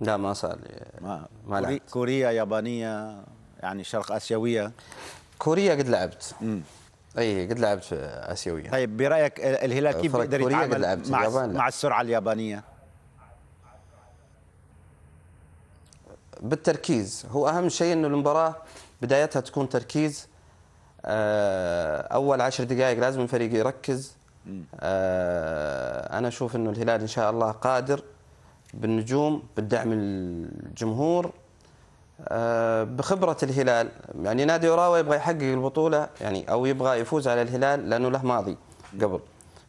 لا ما صار لي ما, ما لعبت كوريا يابانيه يعني شرق اسيويه كوريا قد لعبت امم اي قد لعبت اسيويه طيب برايك الهلال كيف بيقدر يتعامل مع اليابان مع السرعه اليابانيه بالتركيز هو اهم شيء انه المباراه بدايتها تكون تركيز آه، اول عشر دقائق لازم الفريق يركز آه، انا اشوف انه الهلال ان شاء الله قادر بالنجوم بالدعم الجمهور آه، بخبرة الهلال يعني نادي اوراوا يبغى يحقق البطولة يعني أو يبغى يفوز على الهلال لأنه له ماضي قبل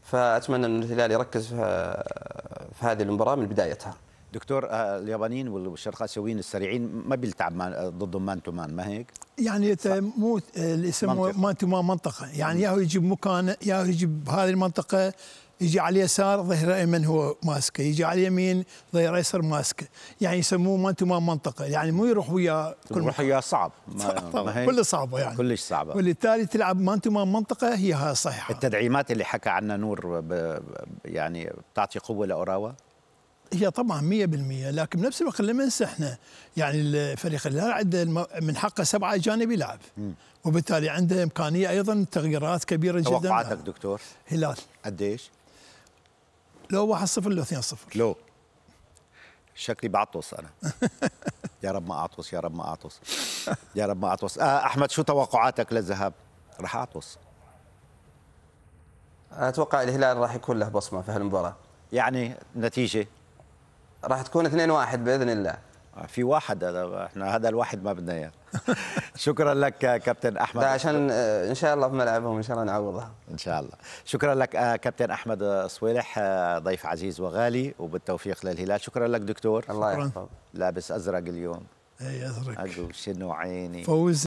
فأتمنى أن الهلال يركز في آه، هذه المباراة من بدايتها دكتور آه، اليابانيين والشرق اسيويين السريعين ما بيلتعب ضدهم مان تو مان ما هيك؟ يعني مو اللي يسموه مان تو مان منطقه يعني يا هو يجيب مكان يا هو يجيب هذه المنطقه يجي على اليسار ظهر ايمن هو ماسكه يجي على اليمين ظهر ايسر ماسكه يعني يسموه مان منطقه يعني مو يروح ويا كل يروح ويا صعب ما كل صعبه يعني كلش صعبه وبالتالي تلعب مان منطقه هي هاي الصحيحه التدعيمات اللي حكى عنها نور ب... يعني بتعطي قوه لاوراوا هي طبعا 100% لكن بنفس الوقت لما ننسى احنا يعني الفريق اللي عنده من حقه سبعه اجانب يلعب وبالتالي عنده امكانيه ايضا تغييرات كبيره جدا توقعاتك دكتور هلال قديش؟ لو 1-0 لو 2-0 لو شكلي بعطس انا يا رب ما اعطس يا رب ما اعطس يا رب ما اعطس آه احمد شو توقعاتك للذهاب راح اعطس انا اتوقع الهلال راح يكون له بصمه في هالمباراه يعني نتيجه راح تكون 2-1 باذن الله في واحد احنا هذا الواحد ما بدنا اياه شكرا لك آه، كابتن احمد عشان آه، ان شاء الله في ملعبهم ان شاء الله نعوضها ان شاء الله شكرا لك آه، كابتن احمد صويلح ضيف عزيز وغالي وبالتوفيق للهلال شكرا لك دكتور الله يحفظك لابس ازرق اليوم اي ازرق شنو عيني فوز